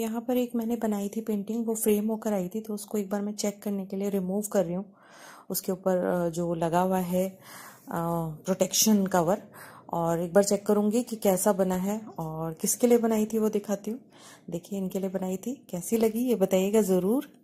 यहाँ पर एक मैंने बनाई थी पेंटिंग वो फ्रेम होकर आई थी तो उसको एक बार मैं चेक करने के लिए रिमूव कर रही हूँ उसके ऊपर जो लगा हुआ है प्रोटेक्शन कवर और एक बार चेक करूँगी कि कैसा बना है और किसके लिए बनाई थी वो दिखाती हूँ देखिए इनके लिए बनाई थी कैसी लगी ये बताइएगा ज़रूर